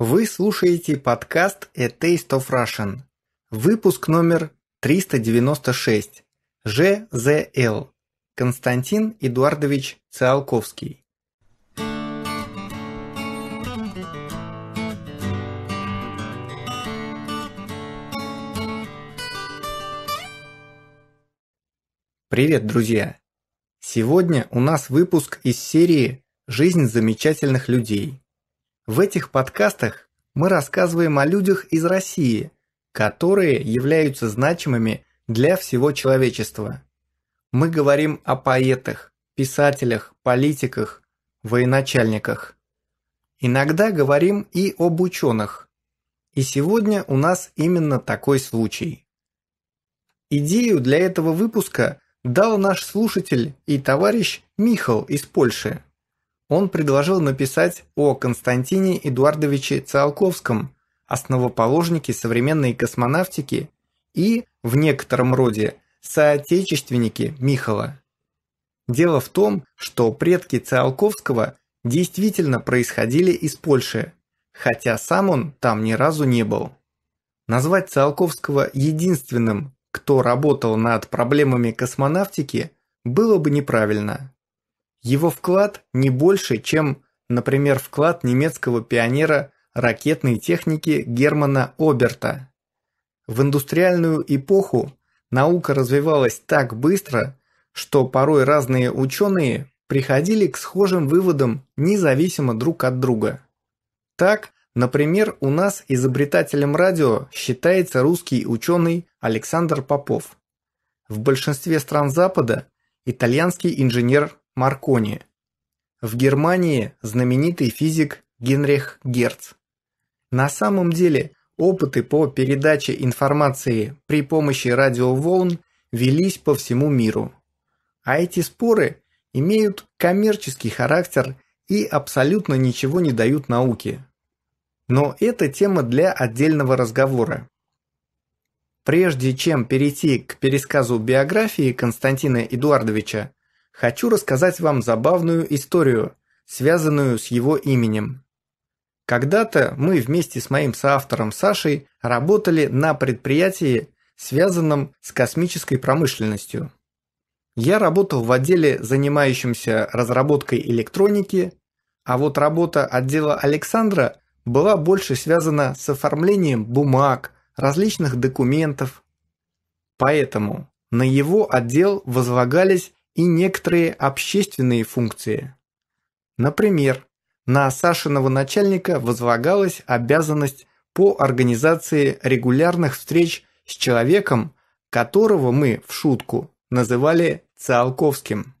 Вы слушаете подкаст «A Taste of Russian». Выпуск номер 396. ЖЗЛ. Константин Эдуардович Циолковский. Привет, друзья! Сегодня у нас выпуск из серии «Жизнь замечательных людей». В этих подкастах мы рассказываем о людях из России, которые являются значимыми для всего человечества. Мы говорим о поэтах, писателях, политиках, военачальниках. Иногда говорим и об ученых. И сегодня у нас именно такой случай. Идею для этого выпуска дал наш слушатель и товарищ Михал из Польши он предложил написать о Константине Эдуардовиче Циолковском, основоположнике современной космонавтики и, в некотором роде, соотечественнике Михала. Дело в том, что предки Циолковского действительно происходили из Польши, хотя сам он там ни разу не был. Назвать Циолковского единственным, кто работал над проблемами космонавтики, было бы неправильно. Его вклад не больше, чем, например, вклад немецкого пионера ракетной техники Германа Оберта. В индустриальную эпоху наука развивалась так быстро, что порой разные ученые приходили к схожим выводам независимо друг от друга. Так, например, у нас изобретателем радио считается русский ученый Александр Попов. В большинстве стран Запада – итальянский инженер Маркони. В Германии знаменитый физик Генрих Герц. На самом деле, опыты по передаче информации при помощи радиоволн велись по всему миру. А эти споры имеют коммерческий характер и абсолютно ничего не дают науке. Но это тема для отдельного разговора. Прежде чем перейти к пересказу биографии Константина Эдуардовича, хочу рассказать вам забавную историю, связанную с его именем. Когда-то мы вместе с моим соавтором Сашей работали на предприятии, связанном с космической промышленностью. Я работал в отделе, занимающемся разработкой электроники, а вот работа отдела Александра была больше связана с оформлением бумаг, различных документов. Поэтому на его отдел возлагались и некоторые общественные функции. Например, на Сашиного начальника возлагалась обязанность по организации регулярных встреч с человеком, которого мы в шутку называли Циолковским.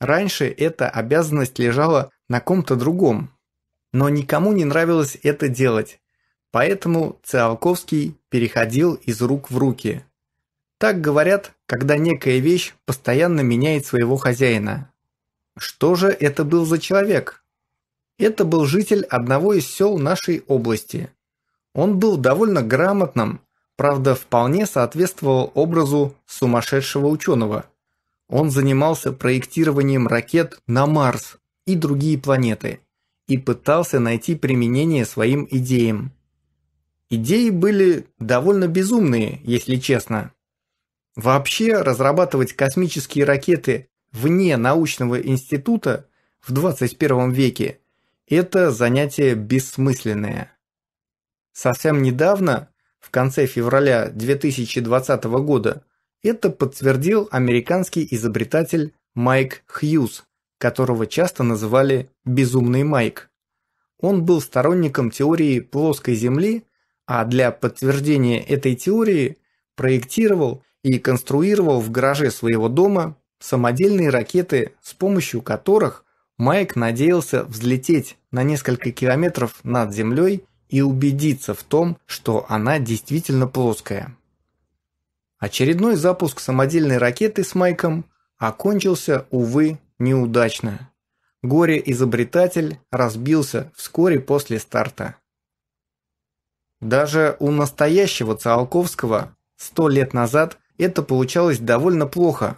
Раньше эта обязанность лежала на ком-то другом, но никому не нравилось это делать, поэтому Циолковский переходил из рук в руки. Так говорят, когда некая вещь постоянно меняет своего хозяина. Что же это был за человек? Это был житель одного из сел нашей области. Он был довольно грамотным, правда вполне соответствовал образу сумасшедшего ученого. Он занимался проектированием ракет на Марс и другие планеты и пытался найти применение своим идеям. Идеи были довольно безумные, если честно. Вообще, разрабатывать космические ракеты вне научного института в 21 веке – это занятие бессмысленное. Совсем недавно, в конце февраля 2020 года, это подтвердил американский изобретатель Майк Хьюз, которого часто называли «безумный Майк». Он был сторонником теории плоской Земли, а для подтверждения этой теории проектировал и конструировал в гараже своего дома самодельные ракеты, с помощью которых Майк надеялся взлететь на несколько километров над землей и убедиться в том, что она действительно плоская. Очередной запуск самодельной ракеты с Майком окончился, увы, неудачно. Горе-изобретатель разбился вскоре после старта. Даже у настоящего Циолковского Сто лет назад это получалось довольно плохо.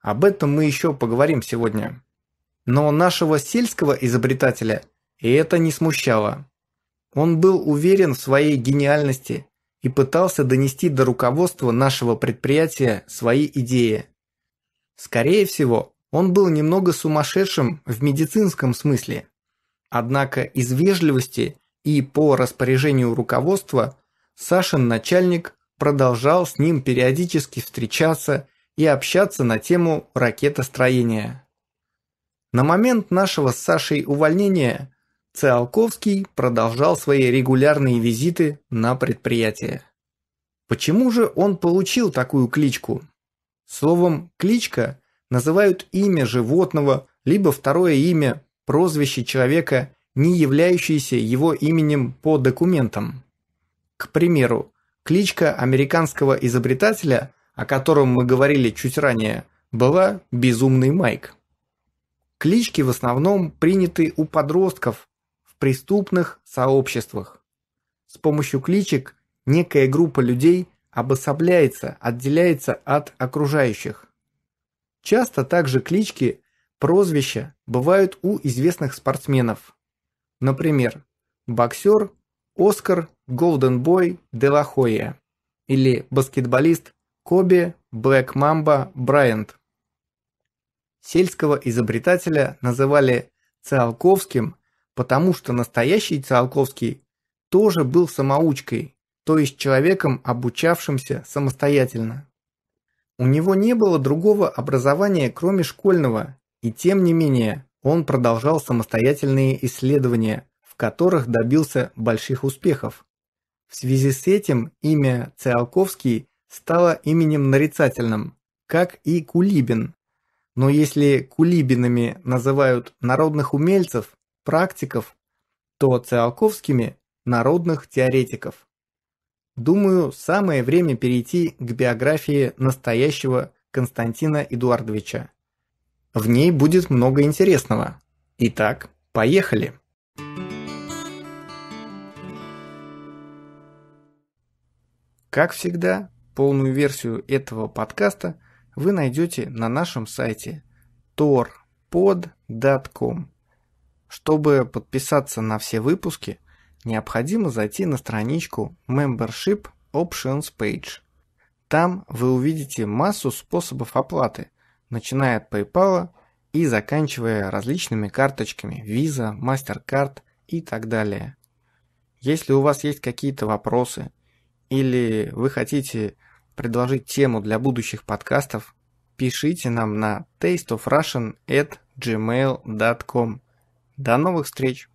Об этом мы еще поговорим сегодня. Но нашего сельского изобретателя и это не смущало. Он был уверен в своей гениальности и пытался донести до руководства нашего предприятия свои идеи. Скорее всего, он был немного сумасшедшим в медицинском смысле. Однако из вежливости и по распоряжению руководства Сашин начальник продолжал с ним периодически встречаться и общаться на тему ракетостроения. На момент нашего с Сашей увольнения Циолковский продолжал свои регулярные визиты на предприятие. Почему же он получил такую кличку? Словом «кличка» называют имя животного, либо второе имя, прозвище человека, не являющееся его именем по документам. К примеру, Кличка американского изобретателя, о котором мы говорили чуть ранее, была «Безумный Майк». Клички в основном приняты у подростков в преступных сообществах. С помощью кличек некая группа людей обособляется, отделяется от окружающих. Часто также клички, прозвища бывают у известных спортсменов. Например, боксер Оскар Голденбой Делахоя или баскетболист Коби Блэк Мамба Брайант. Сельского изобретателя называли Циолковским, потому что настоящий Циолковский тоже был самоучкой, то есть человеком, обучавшимся самостоятельно. У него не было другого образования, кроме школьного, и тем не менее он продолжал самостоятельные исследования, которых добился больших успехов. В связи с этим имя Циолковский стало именем нарицательным, как и Кулибин. Но если Кулибинами называют народных умельцев, практиков, то Циолковскими – народных теоретиков. Думаю, самое время перейти к биографии настоящего Константина Эдуардовича. В ней будет много интересного. Итак, поехали! Как всегда, полную версию этого подкаста вы найдете на нашем сайте torpod.com. Чтобы подписаться на все выпуски, необходимо зайти на страничку Membership Options Page. Там вы увидите массу способов оплаты, начиная от PayPal и заканчивая различными карточками Visa, MasterCard и так далее. Если у вас есть какие-то вопросы или вы хотите предложить тему для будущих подкастов, пишите нам на at tasteofrussian@gmail.com. До новых встреч!